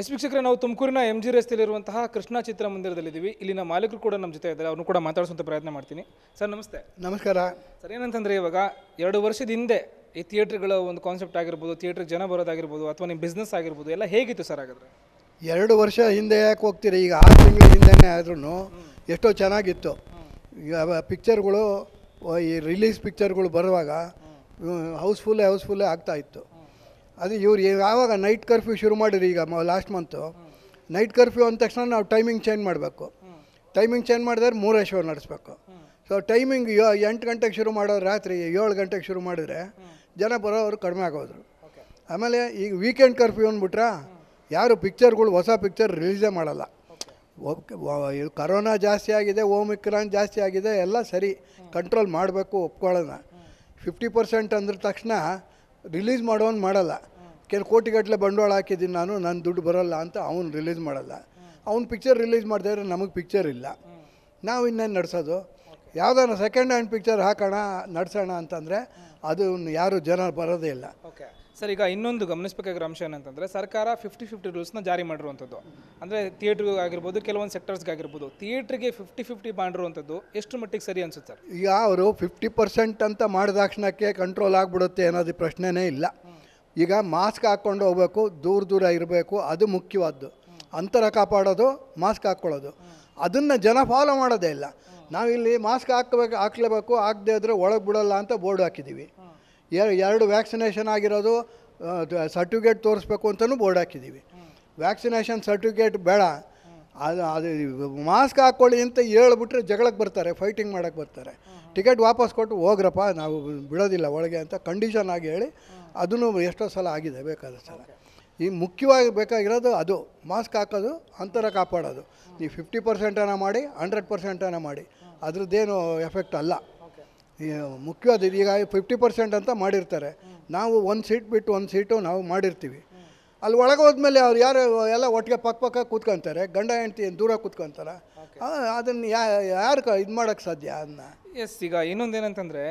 ಎಸ್ ವೀಕ್ಷಕರೇ ನಾವು ತುಮಕೂರಿನ ಎಂ ಜಿ ರಸ್ತೆಯಲ್ಲಿರುವಂತಹ ಕೃಷ್ಣ ಚಿತ್ರಮಂದಿರದಲ್ಲಿದ್ದೀವಿ ಇಲ್ಲಿನ ಮಾಲೀಕರು ಕೂಡ ನಮ್ಮ ಜೊತೆ ಇದ್ದಾರೆ ಅವ್ರನ್ನು ಕೂಡ ಮಾತಾಡಿಸುವಂತ ಪ್ರಯತ್ನ ಮಾಡ್ತೀನಿ ಸರ್ ನಮಸ್ತೆ ನಮಸ್ಕಾರ ಸರ್ ಏನಂತಂದರೆ ಇವಾಗ ಎರಡು ವರ್ಷದ ಹಿಂದೆ ಈ ಥಿಯೇಟ್ರ್ಗಳ ಒಂದು ಕಾನ್ಸೆಪ್ಟ್ ಆಗಿರ್ಬೋದು ಥಿಯೇಟ್ರಿಗೆ ಜನ ಬರೋದಾಗಿರ್ಬೋದು ಅಥವಾ ನಿಮ್ಮ ಬಿಸ್ನೆಸ್ ಆಗಿರ್ಬೋದು ಎಲ್ಲ ಹೇಗಿತ್ತು ಸರ್ ಹಾಗಾದ್ರೆ ಎರಡು ವರ್ಷ ಹಿಂದೆ ಯಾಕೆ ಹೋಗ್ತೀರಿ ಈಗ ಆರು ತಿಂಗಳ ಹಿಂದೆನೇ ಆದ್ರೂ ಎಷ್ಟೋ ಚೆನ್ನಾಗಿತ್ತು ಈಗ ಪಿಕ್ಚರ್ಗಳು ಈ ರಿಲೀಸ್ ಪಿಕ್ಚರ್ಗಳು ಬರುವಾಗ ಹೌಸ್ಫುಲ್ಲೇ ಹೌಸ್ಫುಲ್ಲೇ ಆಗ್ತಾಯಿತ್ತು ಅದು ಇವ್ರು ಯಾವಾಗ ನೈಟ್ ಕರ್ಫ್ಯೂ ಶುರು ಮಾಡಿದ್ರು ಈಗ ಲಾಸ್ಟ್ ಮಂತು ನೈಟ್ ಕರ್ಫ್ಯೂ ಅಂದ ತಕ್ಷಣ ನಾವು ಟೈಮಿಂಗ್ ಚೇಂಜ್ ಮಾಡಬೇಕು ಟೈಮಿಂಗ್ ಚೇಂಜ್ ಮಾಡಿದ್ರೆ ಮೂರೇ ಶೋ ನಡೆಸ್ಬೇಕು ಸೊ ಟೈಮಿಂಗ್ ಎಂಟು ಗಂಟೆಗೆ ಶುರು ಮಾಡೋರು ರಾತ್ರಿ ಏಳು ಗಂಟೆಗೆ ಶುರು ಮಾಡಿದ್ರೆ ಜನ ಬರೋರು ಕಡಿಮೆ ಆಗೋದ್ರು ಆಮೇಲೆ ಈಗ ವೀಕೆಂಡ್ ಕರ್ಫ್ಯೂ ಅಂದ್ಬಿಟ್ರೆ ಯಾರು ಪಿಕ್ಚರ್ಗಳು ಹೊಸ ಪಿಕ್ಚರ್ ರಿಲೀಸೇ ಮಾಡಲ್ಲ ಕರೋನಾ ಜಾಸ್ತಿ ಆಗಿದೆ ಓಮಿಕ್ರಾನ್ ಜಾಸ್ತಿ ಆಗಿದೆ ಎಲ್ಲ ಸರಿ ಕಂಟ್ರೋಲ್ ಮಾಡಬೇಕು ಒಪ್ಕೊಳ್ಳೋಣ ಫಿಫ್ಟಿ ಪರ್ಸೆಂಟ್ ಅಂದ್ರ ತಕ್ಷಣ ರಿಲೀಸ್ ಮಾಡೋನು ಮಾಡಲ್ಲ ಕೆಲವು ಕೋಟಿಗಟ್ಟಲೆ ಬಂಡವಾಳ ಹಾಕಿದ್ದೀನಿ ನಾನು ನನ್ನ ದುಡ್ಡು ಬರೋಲ್ಲ ಅಂತ ಅವನು ರಿಲೀಸ್ ಮಾಡಲ್ಲ ಅವ್ನು ಪಿಕ್ಚರ್ ರಿಲೀಸ್ ಮಾಡಿದ್ರೆ ನಮಗೆ ಪಿಕ್ಚರ್ ಇಲ್ಲ ನಾವು ಇನ್ನೇನು ನಡೆಸೋದು ಯಾವುದಾರು ಸೆಕೆಂಡ್ ಹ್ಯಾಂಡ್ ಪಿಕ್ಚರ್ ಹಾಕೋಣ ನಡೆಸೋಣ ಅಂತಂದರೆ ಅದನ್ನು ಯಾರು ಜನ ಬರೋದೇ ಇಲ್ಲ ಓಕೆ ಸರ್ ಈಗ ಇನ್ನೊಂದು ಗಮನಿಸಬೇಕಾಗಿರೋ ಅಂಶ ಏನಂತಂದರೆ ಸರ್ಕಾರ ಫಿಫ್ಟಿ ಫಿಫ್ಟಿ ರೂಲ್ಸ್ನ ಜಾರಿ ಮಾಡಿರುವಂಥದ್ದು ಅಂದರೆ ಥಿಯೇಟ್ರಿಗೆ ಆಗಿರ್ಬೋದು ಕೆಲವೊಂದು ಸೆಕ್ಟರ್ಸ್ಗಾಗಿರ್ಬೋದು ಥಿಯೇಟ್ರಿಗೆ ಫಿಫ್ಟಿ ಫಿಫ್ಟಿ ಮಾಡಿರುವಂಥದ್ದು ಎಷ್ಟು ಮಟ್ಟಿಗೆ ಸರಿ ಅನ್ಸುತ್ತೆ ಸರ್ ಈಗ ಅವರು ಫಿಫ್ಟಿ ಪರ್ಸೆಂಟ್ ಅಂತ ಮಾಡಿದಾಕ್ಷಣಕ್ಕೆ ಕಂಟ್ರೋಲ್ ಆಗಿಬಿಡುತ್ತೆ ಅನ್ನೋದು ಪ್ರಶ್ನೆನೇ ಇಲ್ಲ ಈಗ ಮಾಸ್ಕ್ ಹಾಕ್ಕೊಂಡು ಹೋಗ್ಬೇಕು ದೂರ ದೂರ ಇರಬೇಕು ಅದು ಮುಖ್ಯವಾದ್ದು ಅಂತರ ಕಾಪಾಡೋದು ಮಾಸ್ಕ್ ಹಾಕ್ಕೊಳ್ಳೋದು ಅದನ್ನು ಜನ ಫಾಲೋ ಮಾಡೋದೇ ಇಲ್ಲ ನಾವಿಲ್ಲಿ ಮಾಸ್ಕ್ ಹಾಕಬೇಕು ಹಾಕ್ಲೇಬೇಕು ಹಾಕದೇ ಇದ್ದರೆ ಒಳಗೆ ಬಿಡೋಲ್ಲ ಅಂತ ಬೋರ್ಡ್ ಹಾಕಿದ್ದೀವಿ ಎರಡು ವ್ಯಾಕ್ಸಿನೇಷನ್ ಆಗಿರೋದು ಸರ್ಟಿಫಿಕೇಟ್ ತೋರಿಸ್ಬೇಕು ಅಂತಲೂ ಬೋರ್ಡ್ ಹಾಕಿದ್ದೀವಿ ವ್ಯಾಕ್ಸಿನೇಷನ್ ಸರ್ಟಿಫಿಕೇಟ್ ಬೇಡ ಅದು ಅದು ಮಾಸ್ಕ್ ಹಾಕ್ಕೊಳ್ಳಿ ಅಂತ ಹೇಳ್ಬಿಟ್ರೆ ಜಗಳಕ್ಕೆ ಬರ್ತಾರೆ ಫೈಟಿಂಗ್ ಮಾಡೋಕ್ಕೆ ಬರ್ತಾರೆ ಟಿಕೆಟ್ ವಾಪಸ್ ಕೊಟ್ಟು ಹೋಗ್ರಪ್ಪ ನಾವು ಬಿಡೋದಿಲ್ಲ ಒಳಗೆ ಅಂತ ಕಂಡೀಷನ್ ಆಗಿ ಹೇಳಿ ಅದನ್ನು ಎಷ್ಟೋ ಸಲ ಆಗಿದೆ ಬೇಕಾದ ಸಲ ಈ ಮುಖ್ಯವಾಗಿ ಬೇಕಾಗಿರೋದು ಅದು ಮಾಸ್ಕ್ ಹಾಕೋದು ಅಂತರ ಕಾಪಾಡೋದು ನೀವು ಫಿಫ್ಟಿ ಪರ್ಸೆಂಟನ್ನು ಮಾಡಿ ಹಂಡ್ರೆಡ್ ಪರ್ಸೆಂಟನ್ನು ಮಾಡಿ ಅದ್ರದ್ದೇನು ಎಫೆಕ್ಟ್ ಅಲ್ಲ ಮುಖ್ಯವಾದ ಈಗ ಫಿಫ್ಟಿ ಪರ್ಸೆಂಟ್ ಅಂತ ಮಾಡಿರ್ತಾರೆ ನಾವು ಒಂದು ಸೀಟ್ ಬಿಟ್ಟು ಒಂದು ಸೀಟು ನಾವು ಮಾಡಿರ್ತೀವಿ ಅಲ್ಲಿ ಒಳಗೆ ಹೋದ್ಮೇಲೆ ಅವ್ರು ಯಾರು ಎಲ್ಲ ಒಟ್ಟಿಗೆ ಪಕ್ಕ ಪಕ್ಕ ಕೂತ್ಕೊತಾರೆ ಗಂಡ ಹೆಂಡ್ತಿ ದೂರ ಕೂತ್ಕೊಂತಾರೆ ಅದನ್ನು ಯಾ ಯಾರು ಇದು ಮಾಡೋಕ್ಕೆ ಸಾಧ್ಯ ಅದನ್ನ ಎಸ್ ಈಗ ಏನಂತಂದರೆ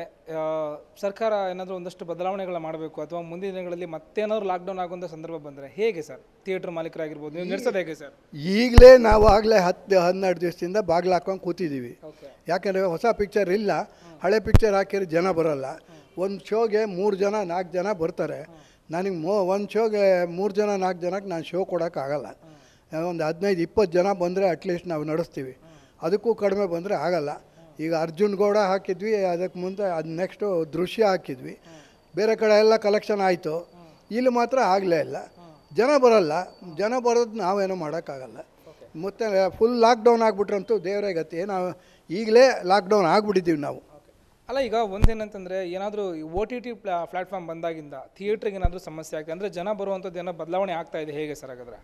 ಸರ್ಕಾರ ಏನಾದರೂ ಒಂದಷ್ಟು ಬದಲಾವಣೆಗಳ ಮಾಡಬೇಕು ಅಥವಾ ಮುಂದಿನ ದಿನಗಳಲ್ಲಿ ಮತ್ತೇನಾದ್ರು ಲಾಕ್ಡೌನ್ ಆಗುವಂಥ ಸಂದರ್ಭ ಬಂದರೆ ಹೇಗೆ ಸರ್ ಥಿಯೇಟರ್ ಮಾಲೀಕರಾಗಿರ್ಬೋದು ನೀವು ನಡೆಸೋದು ಹೇಗೆ ಸರ್ ಈಗಲೇ ನಾವು ಆಗಲೇ ಹತ್ತು ಹನ್ನೆರಡು ದಿವಸದಿಂದ ಬಾಗಿಲು ಹಾಕೊಂಡು ಕೂತಿದ್ದೀವಿ ಯಾಕೆಂದರೆ ಹೊಸ ಪಿಕ್ಚರ್ ಇಲ್ಲ ಹಳೆ ಪಿಕ್ಚರ್ ಹಾಕಿದ್ರೆ ಜನ ಬರೋಲ್ಲ ಒಂದು ಶೋಗೆ ಮೂರು ಜನ ನಾಲ್ಕು ಜನ ಬರ್ತಾರೆ ನನಗೆ ಮೋ ಒಂದು ಶೋಗೆ ಮೂರು ಜನ ನಾಲ್ಕು ಜನಕ್ಕೆ ನಾನು ಶೋ ಕೊಡೋಕ್ಕಾಗಲ್ಲ ಒಂದು ಹದಿನೈದು ಇಪ್ಪತ್ತು ಜನ ಬಂದರೆ ಅಟ್ಲೀಸ್ಟ್ ನಾವು ನಡೆಸ್ತೀವಿ ಅದಕ್ಕೂ ಕಡಿಮೆ ಬಂದರೆ ಆಗಲ್ಲ ಈಗ ಅರ್ಜುನ್ ಗೌಡ ಹಾಕಿದ್ವಿ ಅದಕ್ಕೆ ಮುಂದೆ ಅದು ನೆಕ್ಸ್ಟು ದೃಶ್ಯ ಹಾಕಿದ್ವಿ ಬೇರೆ ಕಡೆ ಎಲ್ಲ ಕಲೆಕ್ಷನ್ ಆಯಿತು ಇಲ್ಲಿ ಮಾತ್ರ ಆಗಲೇ ಇಲ್ಲ ಜನ ಬರೋಲ್ಲ ಜನ ಬರೋದು ನಾವೇನೂ ಮಾಡೋಕ್ಕಾಗಲ್ಲ ಮತ್ತೆ ಫುಲ್ ಲಾಕ್ಡೌನ್ ಆಗಿಬಿಟ್ರಂತೂ ದೇವರೇ ಗತಿ ನಾವು ಈಗಲೇ ಲಾಕ್ಡೌನ್ ಆಗಿಬಿಟ್ಟಿದ್ದೀವಿ ನಾವು ಅಲ್ಲ ಈಗ ಒಂದೇನಂತಂದರೆ ಏನಾದರೂ ಓ ಟಿ ಟಿ ಪ್ಲಾ ಪ್ಲ್ಯಾಟ್ಫಾರ್ಮ್ ಬಂದಾಗಿಂದ ಥಿಯೇಟ್ರಿಗೆ ಏನಾದರೂ ಸಮಸ್ಯೆ ಆಗ್ತದೆ ಅಂದರೆ ಜನ ಬರುವಂಥದ್ದು ಏನೋ ಬದಲಾವಣೆ ಆಗ್ತಾ ಇದೆ ಹೇಗೆ ಸರ್ ಹಾಗಾದ್ರೆ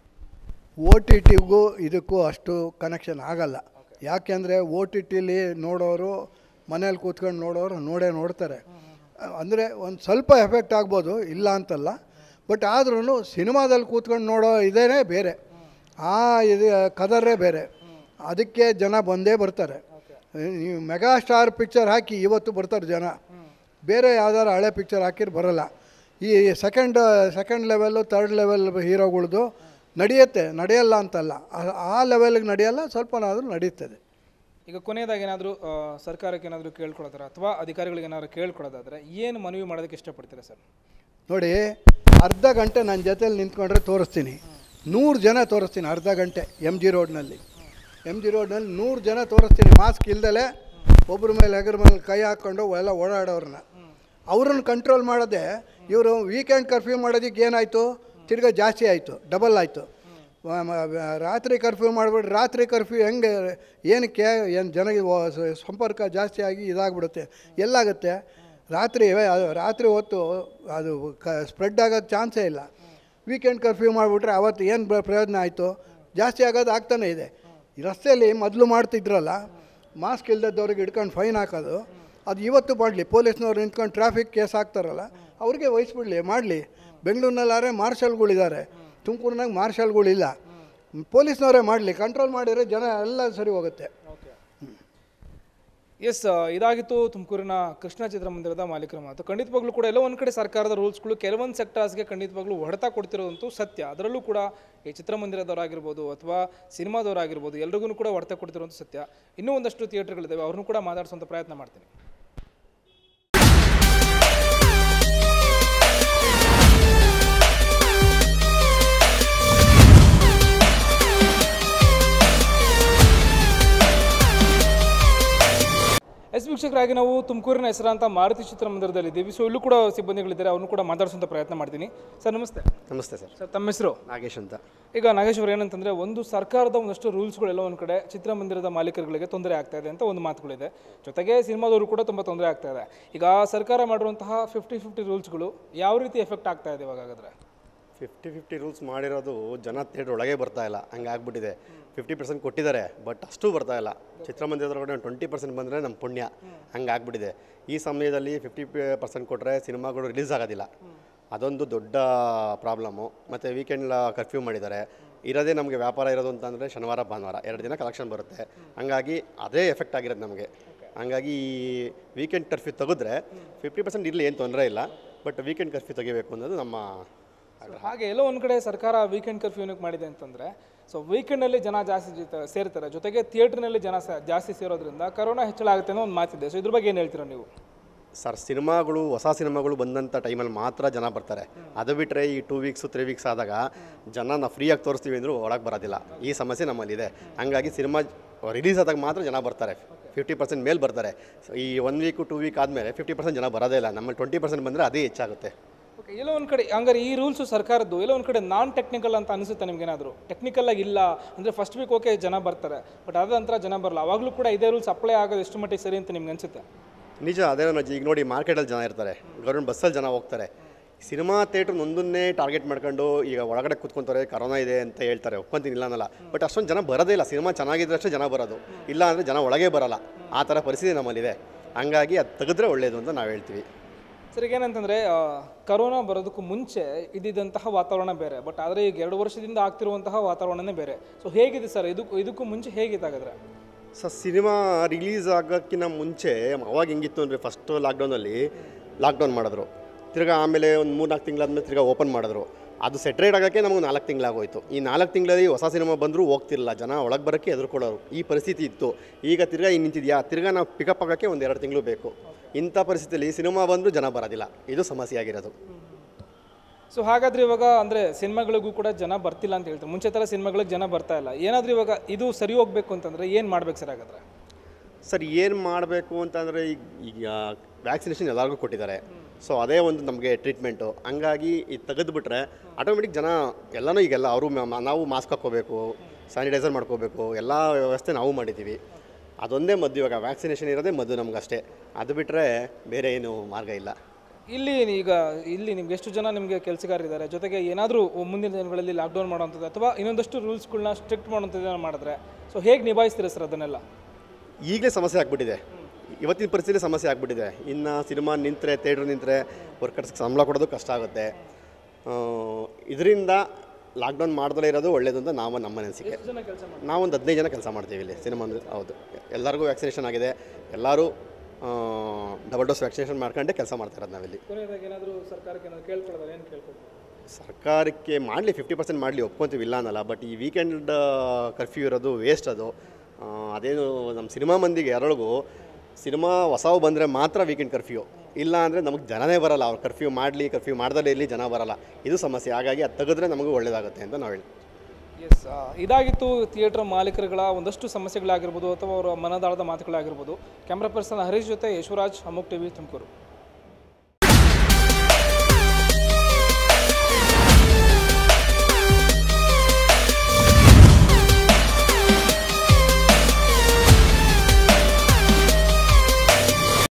ಓ ಟಿ ಟಿಗೂ ಇದಕ್ಕೂ ಅಷ್ಟು ಕನೆಕ್ಷನ್ ಆಗಲ್ಲ ಯಾಕೆಂದರೆ ಒ ಟಿ ಟಿಲಿ ನೋಡೋರು ಮನೇಲಿ ಕೂತ್ಕೊಂಡು ನೋಡೋರು ನೋಡೇ ನೋಡ್ತಾರೆ ಅಂದರೆ ಒಂದು ಸ್ವಲ್ಪ ಎಫೆಕ್ಟ್ ಆಗ್ಬೋದು ಇಲ್ಲ ಅಂತಲ್ಲ ಬಟ್ ಆದ್ರೂ ಸಿನಿಮಾದಲ್ಲಿ ಕೂತ್ಕೊಂಡು ನೋಡೋ ಇದೇ ಬೇರೆ ಆ ಇದು ಕದರೇ ಬೇರೆ ಅದಕ್ಕೆ ಜನ ಬಂದೇ ಬರ್ತಾರೆ ನೀವು ಮೆಗಾ ಸ್ಟಾರ್ ಪಿಕ್ಚರ್ ಹಾಕಿ ಇವತ್ತು ಬರ್ತಾರೆ ಜನ ಬೇರೆ ಯಾವ್ದಾರು ಹಳೆ ಪಿಕ್ಚರ್ ಹಾಕಿರ್ ಬರೋಲ್ಲ ಈ second second level third level ಹೀರೋಗಳ್ದು ನಡೆಯುತ್ತೆ ನಡೆಯಲ್ಲ ಅಂತಲ್ಲ ಆ ಲೆವೆಲ್ಗೆ ನಡೆಯಲ್ಲ ಸ್ವಲ್ಪನಾದರೂ ನಡೆಯುತ್ತದೆ ಈಗ ಕೊನೆಯದಾಗಿ ಏನಾದರೂ ಸರ್ಕಾರಕ್ಕೆ ಏನಾದರೂ ಕೇಳ್ಕೊಳ್ಳೋದಾರ ಅಥವಾ ಅಧಿಕಾರಿಗಳಿಗೆ ಏನಾದರೂ ಕೇಳ್ಕೊಳ್ಳೋದಾದರೆ ಏನು ಮನವಿ ಮಾಡೋದಕ್ಕೆ ಇಷ್ಟಪಡ್ತೀರಾ ಸರ್ ನೋಡಿ ಅರ್ಧ ಗಂಟೆ ನನ್ನ ಜೊತೇಲಿ ನಿಂತ್ಕೊಂಡ್ರೆ ತೋರಿಸ್ತೀನಿ ನೂರು ಜನ ತೋರಿಸ್ತೀನಿ ಅರ್ಧ ಗಂಟೆ ಎಮ್ ಜಿ ರೋಡ್ನಲ್ಲಿ ಎಮ್ ಜಿ ರೋಡ್ನಲ್ಲಿ ನೂರು ಜನ ತೋರಿಸ್ತೀನಿ ಮಾಸ್ಕ್ ಇಲ್ದಲೆ ಒಬ್ಬರ ಮೇಲೆ ಹೆಗರ ಮೇಲೆ ಕೈ ಹಾಕ್ಕೊಂಡು ಎಲ್ಲ ಓಡಾಡೋರನ್ನ ಅವ್ರನ್ನ ಕಂಟ್ರೋಲ್ ಮಾಡೋದೆ ಇವರು ವೀಕೆಂಡ್ ಕರ್ಫ್ಯೂ ಮಾಡೋದಕ್ಕೆ ಏನಾಯಿತು ತಿರ್ಗಾ ಜಾಸ್ತಿ ಆಯಿತು ಡಬಲ್ ಆಯಿತು ರಾತ್ರಿ ಕರ್ಫ್ಯೂ ಮಾಡಿಬಿಟ್ರೆ ರಾತ್ರಿ ಕರ್ಫ್ಯೂ ಹೆಂಗೆ ಏನಕ್ಕೆ ಏನು ಜನ ಸಂಪರ್ಕ ಜಾಸ್ತಿ ಆಗಿ ಇದಾಗ್ಬಿಡುತ್ತೆ ಎಲ್ಲಾಗುತ್ತೆ ರಾತ್ರಿ ರಾತ್ರಿ ಹೊತ್ತು ಅದು ಕ ಸ್ಪ್ರೆಡ್ ಆಗೋದು ಚಾನ್ಸೇ ಇಲ್ಲ ವೀಕೆಂಡ್ ಕರ್ಫ್ಯೂ ಮಾಡಿಬಿಟ್ರೆ ಅವತ್ತು ಏನು ಪ್ರಯೋಜನ ಆಯಿತು ಜಾಸ್ತಿ ಆಗೋದು ಆಗ್ತಾನೆ ಇದೆ ರಸ್ತೆಯಲ್ಲಿ ಮೊದಲು ಮಾಡ್ತಿದ್ರಲ್ಲ ಮಾಸ್ಕ್ ಇಲ್ದದ್ದವ್ರಿಗೆ ಹಿಡ್ಕೊಂಡು ಫೈನ್ ಹಾಕೋದು ಅದು ಇವತ್ತು ಮಾಡಲಿ ಪೊಲೀಸ್ನವ್ರು ನಿಂತ್ಕೊಂಡು ಟ್ರಾಫಿಕ್ ಕೇಸ್ ಹಾಕ್ತಾರಲ್ಲ ಅವ್ರಿಗೆ ವಹಿಸ್ಬಿಡಲಿ ಮಾಡಲಿ ಬೆಂಗಳೂರಿನಲ್ಲಾರೆ ಮಾರ್ಷಲ್ಗಳಿದ್ದಾರೆ ತುಮಕೂರಿನಾಗ ಮಾರ್ಷಲ್ಗಳಿಲ್ಲ ಪೊಲೀಸ್ನವರೇ ಮಾಡಲಿ ಕಂಟ್ರೋಲ್ ಮಾಡಿದರೆ ಜನ ಎಲ್ಲ ಸರಿ ಹೋಗುತ್ತೆ ಎಸ್ ಇದಾಗಿತ್ತು ತುಮಕೂರಿನ ಕೃಷ್ಣ ಚಿತ್ರಮಂದಿರದ ಮಾಲೀಕರ ಮಾತು ಖಂಡಿತವಾಗ್ಲೂ ಕೂಡ ಎಲ್ಲೋ ಒಂದು ಕಡೆ ಸರ್ಕಾರದ ರೂಲ್ಸ್ಗಳು ಕೆಲವೊಂದು ಸೆಕ್ಟರ್ಸ್ಗೆ ಖಂಡಿತವಾಗ್ಲೂ ಹೊಡೆತ ಕೊಡ್ತಿರೋದಂತೂ ಸತ್ಯ ಅದರಲ್ಲೂ ಕೂಡ ಈ ಚಿತ್ರಮಂದಿರದವರಾಗಿರ್ಬೋದು ಅಥವಾ ಸಿನಿಮಾದವರಾಗಿರ್ಬೋದು ಎಲ್ರಿಗೂ ಕೂಡ ಹೊಡೆತ ಕೊಡ್ತಿರೋದು ಸತ್ಯ ಇನ್ನೂ ಒಂದಷ್ಟು ಥಿಯೇಟರ್ಗಳಿದ್ದಾವೆ ಅವ್ರನ್ನೂ ಕೂಡ ಮಾತಾಡಿಸುವಂಥ ಪ್ರಯತ್ನ ಮಾಡ್ತೀನಿ ವೀಕ್ಷಕರಾಗಿ ನಾವು ತುಮಕೂರಿನ ಹೆಸರಾಂತ ಮಾರುತಿ ಚಿತ್ರಮಂದಿರದಲ್ಲಿ ಇದ್ದೀವಿ ಸೊ ಇಲ್ಲೂ ಕೂಡ ಸಿಬ್ಬಂದಿಗಳಿದ್ದಾರೆ ಅವ್ರನ್ನೂ ಕೂಡ ಮಾತಾಡಿಸುವಂಥ ಪ್ರಯತ್ನ ಮಾಡ್ತೀನಿ ಸರ್ ನಮಸ್ತೆ ನಮಸ್ತೆ ಸರ್ ಸರ್ ತಮ್ಮ ಹೆಸರು ನಾಗೇಶ್ ಅಂತ ಈಗ ನಾಗೇಶ್ ಅವರು ಏನಂತಂದರೆ ಒಂದು ಸರ್ಕಾರದ ಒಂದಷ್ಟು ರೂಲ್ಸ್ಗಳೆಲ್ಲ ಒಂದು ಕಡೆ ಚಿತ್ರಮಂದಿರದ ಮಾಲೀಕರುಗಳಿಗೆ ತೊಂದರೆ ಆಗ್ತಾ ಇದೆ ಅಂತ ಒಂದು ಮಾತುಗಳಿದೆ ಜೊತೆಗೆ ಸಿನಿಮಾದವರು ಕೂಡ ತುಂಬ ತೊಂದರೆ ಆಗ್ತಾ ಇದೆ ಈಗ ಸರ್ಕಾರ ಮಾಡಿರುವಂತಹ ಫಿಫ್ಟಿ ಫಿಫ್ಟಿ ರೂಲ್ಸ್ಗಳು ಯಾವ ರೀತಿ ಎಫೆಕ್ಟ್ ಆಗ್ತಾ ಇದೆ ಇವಾಗ ಫಿಫ್ಟಿ ಫಿಫ್ಟಿ ರೂಲ್ಸ್ ಮಾಡಿರೋದು ಜನ ಥಿಯೇಟ್ರ್ ಒಳಗೆ ಬರ್ತಾ ಇಲ್ಲ ಹಂಗಾಗ್ಬಿಟ್ಟಿದೆ ಫಿಫ್ಟಿ ಪರ್ಸೆಂಟ್ ಕೊಟ್ಟಿದ್ದಾರೆ ಬಟ್ ಅಷ್ಟು ಬರ್ತಾ ಇಲ್ಲ ಚಿತ್ರಮಂದಿರದೊಳಗಡೆ ಒಂದು ಟ್ವೆಂಟಿ ಪರ್ಸೆಂಟ್ ಬಂದರೆ ನಮ್ಮ ಪುಣ್ಯ ಹಂಗೆ ಆಗ್ಬಿಟ್ಟಿದೆ ಈ ಸಮಯದಲ್ಲಿ ಫಿಫ್ಟಿ ಪರ್ಸೆಂಟ್ ಕೊಟ್ಟರೆ ಸಿನಿಮಾಗಳು ರಿಲೀಸ್ ಆಗೋದಿಲ್ಲ ಅದೊಂದು ದೊಡ್ಡ ಪ್ರಾಬ್ಲಮ್ಮು ಮತ್ತು ವೀಕೆಂಡ್ ಕರ್ಫ್ಯೂ ಮಾಡಿದ್ದಾರೆ ಇರೋದೇ ನಮಗೆ ವ್ಯಾಪಾರ ಇರೋದು ಅಂತಂದರೆ ಶನಿವಾರ ಭಾನುವಾರ ಎರಡು ದಿನ ಕಲೆಕ್ಷನ್ ಬರುತ್ತೆ ಹಂಗಾಗಿ ಅದೇ ಎಫೆಕ್ಟ್ ಆಗಿರೋದು ನಮಗೆ ಹಂಗಾಗಿ ಈ ವೀಕೆಂಡ್ ಕರ್ಫ್ಯೂ ತೆಗೆದ್ರೆ ಫಿಫ್ಟಿ ಪರ್ಸೆಂಟ್ ಇರಲಿ ಏನು ತೊಂದರೆ ಇಲ್ಲ ಬಟ್ ವೀಕೆಂಡ್ ಕರ್ಫ್ಯೂ ತೆಗಿಬೇಕು ಅನ್ನೋದು ನಮ್ಮ ಹಾಗೆ ಎಲ್ಲೋ ಒಂದು ಕಡೆ ಸರ್ಕಾರ ವೀಕೆಂಡ್ ಕರ್ಫ್ಯೂನಕ್ಕೆ ಮಾಡಿದೆ ಅಂತಂದರೆ ಸೊ ವೀಕೆಂಡಲ್ಲಿ ಜನ ಜಾಸ್ತಿ ಸೇರ್ತಾರೆ ಜೊತೆಗೆ ಥಿಯೇಟ್ರ್ನಲ್ಲಿ ಜನ ಜಾಸ್ತಿ ಸೇರೋದ್ರಿಂದ ಕರೋನಾ ಹೆಚ್ಚಳ ಆಗುತ್ತೆ ಅನ್ನೋ ಒಂದು ಮಾತಿದೆ ಸೊ ಇದ್ರ ಬಗ್ಗೆ ಏನು ಹೇಳ್ತೀರಾ ನೀವು ಸರ್ ಸಿನಿಮಾಗಳು ಹೊಸ ಸಿನಿಮಾಗಳು ಬಂದಂಥ ಟೈಮಲ್ಲಿ ಮಾತ್ರ ಜನ ಬರ್ತಾರೆ ಅದು ಬಿಟ್ಟರೆ ಈ ಟೂ ವೀಕ್ಸು ತ್ರೀ ವೀಕ್ಸ್ ಆದಾಗ ಜನ ನಾವು ಫ್ರೀಯಾಗಿ ತೋರಿಸ್ತೀವಿ ಅಂದರೂ ಒಳಗೆ ಬರೋದಿಲ್ಲ ಈ ಸಮಸ್ಯೆ ನಮ್ಮಲ್ಲಿದೆ ಹಾಗಾಗಿ ಸಿನಿಮಾ ರಿಲೀಸ್ ಆದಾಗ ಮಾತ್ರ ಜನ ಬರ್ತಾರೆ ಫಿಫ್ಟಿ ಪರ್ಸೆಂಟ್ ಮೇಲೆ ಬರ್ತಾರೆ ಈ ಒನ್ ವೀಕು ಟೂ ವೀಕ್ ಆದಮೇಲೆ ಫಿಫ್ಟಿ ಪರ್ಸೆಂಟ್ ಜನ ಬರೋದೇ ಇಲ್ಲ ನಮ್ಮಲ್ಲಿ ಟ್ವೆಂಟಿ ಪರ್ಸೆಂಟ್ ಬಂದರೆ ಅದೇ ಹೆಚ್ಚಾಗುತ್ತೆ ಓಕೆ ಎಲ್ಲೋ ಒಂದು ಕಡೆ ಹಂಗಾರೆ ಈ ರೂಲ್ಸು ಸರ್ಕಾರದ್ದು ಎಲ್ಲೋ ಒಂದು ಕಡೆ ನಾನ್ ಟೆಕ್ನಿಕಲ್ ಅಂತ ಅನಿಸುತ್ತೆ ನಿಮಗೇನಾದರೂ ಟೆಕ್ನಿಕಲ್ಲಾಗಿ ಇಲ್ಲ ಅಂದರೆ ಫಸ್ಟ್ ವೀಕ್ ಓಕೆ ಜನ ಬರ್ತಾರೆ ಬಟ್ ಅದರ ನಂತರ ಜನ ಬರಲ್ಲ ಅವಾಗಲೂ ಕೂಡ ಇದೇ ರೂಲ್ಸ್ ಅಪ್ಲೈ ಆಗೋದು ಎಷ್ಟು ಮಟ್ಟಿಗೆ ಸರಿ ಅಂತ ನಿಮ್ಗೆ ಅನಿಸುತ್ತೆ ನಿಜ ಅದೇ ನಾನು ಈಗ ನೋಡಿ ಮಾರ್ಕೆಟಲ್ಲಿ ಜನ ಇರ್ತಾರೆ ಗೌರ್ಮೆಂಟ್ ಬಸ್ಸಲ್ಲಿ ಜನ ಹೋಗ್ತಾರೆ ಸಿನಿಮಾ ಥಿಯೇಟರ್ ಒಂದನ್ನೇ ಟಾರ್ಗೆಟ್ ಮಾಡ್ಕೊಂಡು ಈಗ ಒಳಗಡೆ ಕೂತ್ಕೊಂತಾರೆ ಕರೋನಾ ಇದೆ ಅಂತ ಹೇಳ್ತಾರೆ ಒಪ್ಕೊಂತೀನಿ ಇಲ್ಲ ಅನ್ನಲ್ಲ ಬಟ್ ಅಷ್ಟೊಂದು ಜನ ಬರೋದೇ ಇಲ್ಲ ಸಿನಿಮಾ ಚೆನ್ನಾಗಿದ್ರೆ ಅಷ್ಟೇ ಜನ ಬರೋದು ಇಲ್ಲ ಅಂದರೆ ಜನ ಒಳಗೆ ಬರಲ್ಲ ಆ ಥರ ಪರಿಸ್ಥಿತಿ ನಮ್ಮಲ್ಲಿದೆ ಹಂಗಾಗಿ ಅದು ತೆಗೆದ್ರೆ ಒಳ್ಳೆಯದು ಅಂತ ನಾವು ಹೇಳ್ತೀವಿ ಸರ್ ಈಗ ಕರೋನಾ ಬರೋದಕ್ಕೂ ಮುಂಚೆ ಇದ್ದಿದ್ದಂತಹ ವಾತಾವರಣ ಬೇರೆ ಬಟ್ ಆದರೆ ಈಗ ಎರಡು ವರ್ಷದಿಂದ ಆಗ್ತಿರುವಂತಹ ವಾತಾವರಣನೇ ಬೇರೆ ಸೊ ಹೇಗಿದೆ ಸರ್ ಇದಕ್ಕೂ ಇದಕ್ಕೂ ಮುಂಚೆ ಹಾಗಾದ್ರೆ ಸರ್ ಸಿನಿಮಾ ರಿಲೀಸ್ ಆಗೋಕ್ಕಿಂತ ಮುಂಚೆ ಅವಾಗ ಹೆಂಗಿತ್ತು ಅಂದರೆ ಫಸ್ಟ್ ಲಾಕ್ಡೌನಲ್ಲಿ ಲಾಕ್ಡೌನ್ ಮಾಡಿದ್ರು ತಿರ್ಗಾ ಆಮೇಲೆ ಒಂದು ಮೂರ್ನಾಲ್ಕು ತಿಂಗಳಾದ್ಮೇಲೆ ತಿರ್ಗಾ ಓಪನ್ ಮಾಡಿದ್ರು ಅದು ಸೆಟ್ರೇಟ್ ಆಗೋಕ್ಕೆ ನಮಗೆ ನಾಲ್ಕು ತಿಂಗಳಾಗೋಯ್ತು ಈ ನಾಲ್ಕು ತಿಂಗಳಲ್ಲಿ ಹೊಸ ಸಿನಿಮಾ ಬಂದರೂ ಹೋಗ್ತಿರಲಿಲ್ಲ ಜನ ಒಳಗೆ ಬರೋಕ್ಕೆ ಎದುರುಕೊಳ್ಳೋರು ಈ ಪರಿಸ್ಥಿತಿ ಇತ್ತು ಈಗ ತಿರ್ಗ ಇನ್ನು ನಿಂತಿದೆಯಾ ತಿರ್ಗಾ ನಾವು ಪಿಕಪ್ ಆಗೋಕ್ಕೆ ಒಂದು ಎರಡು ತಿಂಗಳು ಬೇಕು ಇಂಥ ಪರಿಸ್ಥಿತಿಯಲ್ಲಿ ಸಿನಿಮಾ ಬಂದರೂ ಜನ ಬರೋದಿಲ್ಲ ಇದು ಸಮಸ್ಯೆ ಆಗಿರೋದು ಸೊ ಹಾಗಾದ್ರೆ ಇವಾಗ ಅಂದರೆ ಸಿನಿಮಾಗಳಿಗೂ ಕೂಡ ಜನ ಬರ್ತಿಲ್ಲ ಅಂತ ಹೇಳ್ತಾರೆ ಮುಂಚೆ ಥರ ಸಿನಿಮಾಗಳಿಗೆ ಜನ ಬರ್ತಾ ಇಲ್ಲ ಏನಾದರೂ ಇವಾಗ ಇದು ಸರಿ ಹೋಗಬೇಕು ಅಂತಂದರೆ ಏನು ಮಾಡ್ಬೇಕು ಸರ್ ಹಾಗಾದ್ರೆ ಸರ್ ಏನು ಮಾಡಬೇಕು ಅಂತಂದರೆ ಈಗ ಈಗ ವ್ಯಾಕ್ಸಿನೇಷನ್ ಎಲ್ಲರಿಗೂ ಕೊಟ್ಟಿದ್ದಾರೆ ಸೊ ಅದೇ ಒಂದು ನಮಗೆ ಟ್ರೀಟ್ಮೆಂಟು ಹಂಗಾಗಿ ಇದು ತೆಗೆದುಬಿಟ್ರೆ ಆಟೋಮೆಟಿಕ್ ಜನ ಎಲ್ಲನೂ ಈಗೆಲ್ಲ ಅವರು ನಾವು ಮಾಸ್ಕ್ ಹಾಕ್ಕೋಬೇಕು ಸ್ಯಾನಿಟೈಸರ್ ಮಾಡ್ಕೋಬೇಕು ಎಲ್ಲ ವ್ಯವಸ್ಥೆ ನಾವು ಮಾಡಿದ್ದೀವಿ ಅದೊಂದೇ ಮದ್ದು ಇವಾಗ ವ್ಯಾಕ್ಸಿನೇಷನ್ ಇರೋದೇ ಮದ್ದು ನಮಗಷ್ಟೇ ಅದು ಬಿಟ್ಟರೆ ಬೇರೆ ಏನು ಮಾರ್ಗ ಇಲ್ಲ ಇಲ್ಲಿ ಈಗ ಇಲ್ಲಿ ನಿಮ್ಗೆ ಎಷ್ಟು ಜನ ನಿಮಗೆ ಕೆಲಸಗಾರಿದ್ದಾರೆ ಜೊತೆಗೆ ಏನಾದರೂ ಮುಂದಿನ ದಿನಗಳಲ್ಲಿ ಲಾಕ್ಡೌನ್ ಮಾಡೋವಂಥದ್ದು ಅಥವಾ ಇನ್ನೊಂದಷ್ಟು ರೂಲ್ಸ್ಗಳನ್ನ ಸ್ಟ್ರಿಕ್ಟ್ ಮಾಡೋವಂಥದ್ದನ್ನು ಮಾಡಿದ್ರೆ ಸೊ ಹೇಗೆ ನಿಭಾಯಿಸ್ತೀರಾ ಸರ್ ಅದನ್ನೆಲ್ಲ ಈಗಲೇ ಸಮಸ್ಯೆ ಆಗಿಬಿಟ್ಟಿದೆ ಇವತ್ತಿನ ಪರಿಸ್ಥಿತಿ ಸಮಸ್ಯೆ ಆಗಿಬಿಟ್ಟಿದೆ ಇನ್ನು ಸಿನಿಮಾ ನಿಂತರೆ ಥಿಯೇಟ್ರ್ ನಿಂತರೆ ವರ್ಕರ್ಸ್ಗೆ ಸಂಬಳ ಕೊಡೋದು ಕಷ್ಟ ಆಗುತ್ತೆ ಇದರಿಂದ ಲಾಕ್ಡೌನ್ ಮಾಡ್ದಲೇ ಇರೋದು ಒಳ್ಳೇದು ಅಂತ ನಾವು ನಮ್ಮ ಅನಿಸಿಕೆ ನಾವೊಂದು ಹದಿನೈದು ಜನ ಕೆಲಸ ಮಾಡ್ತೀವಿ ಇಲ್ಲಿ ಸಿನಿಮಾ ಹೌದು ಎಲ್ಲರಿಗೂ ವ್ಯಾಕ್ಸಿನೇಷನ್ ಆಗಿದೆ ಎಲ್ಲರೂ ಡಬಲ್ ಡೋಸ್ ವ್ಯಾಕ್ಸಿನೇಷನ್ ಮಾಡ್ಕೊಂಡೆ ಕೆಲಸ ಮಾಡ್ತಿರೋದು ನಾವಿಲ್ಲಿ ಸರ್ಕಾರಕ್ಕೆ ಮಾಡಲಿ ಫಿಫ್ಟಿ ಪರ್ಸೆಂಟ್ ಮಾಡಲಿ ಒಪ್ಕೊತೀವಿ ಇಲ್ಲ ಅನ್ನಲ್ಲ ಬಟ್ ಈ ವೀಕೆಂಡ್ ಕರ್ಫ್ಯೂ ಇರೋದು ವೇಸ್ಟ್ ಅದು ಅದೇನು ನಮ್ಮ ಸಿನಿಮಾ ಮಂದಿಗೆ ಯಾರೊಳಗೂ ಸಿನಿಮಾ ಹೊಸವು ಬಂದರೆ ಮಾತ್ರ ವೀಕೆಂಡ್ ಕರ್ಫ್ಯೂ ಇಲ್ಲ ಅಂದರೆ ನಮಗೆ ಜನನೇ ಬರಲ್ಲ ಅವ್ರು ಕರ್ಫ್ಯೂ ಮಾಡಲಿ ಕರ್ಫ್ಯೂ ಮಾಡ್ದಲೇ ಇಲ್ಲಿ ಜನ ಬರಲ್ಲ ಇದು ಸಮಸ್ಯೆ ಹಾಗಾಗಿ ಅದು ತೆಗೆದ್ರೆ ನಮಗೂ ಒಳ್ಳೆಯದಾಗುತ್ತೆ ಅಂತ ನಾವು ಹೇಳಿ ಎಸ್ ಇದಾಗಿತ್ತು ಥಿಯೇಟರ್ ಮಾಲೀಕರುಗಳ ಒಂದಷ್ಟು ಸಮಸ್ಯೆಗಳಾಗಿರ್ಬೋದು ಅಥವಾ ಅವರ ಮನದಾಳದ ಮಾತುಗಳಾಗಿರ್ಬೋದು ಕ್ಯಾಮ್ರಾ ಪರ್ಸನ್ ಹರೀಶ್ ಜೊತೆ ಯಶವರಾಜ್ ಅಮುಕ್ ಟಿವಿ ತುಮಕೂರು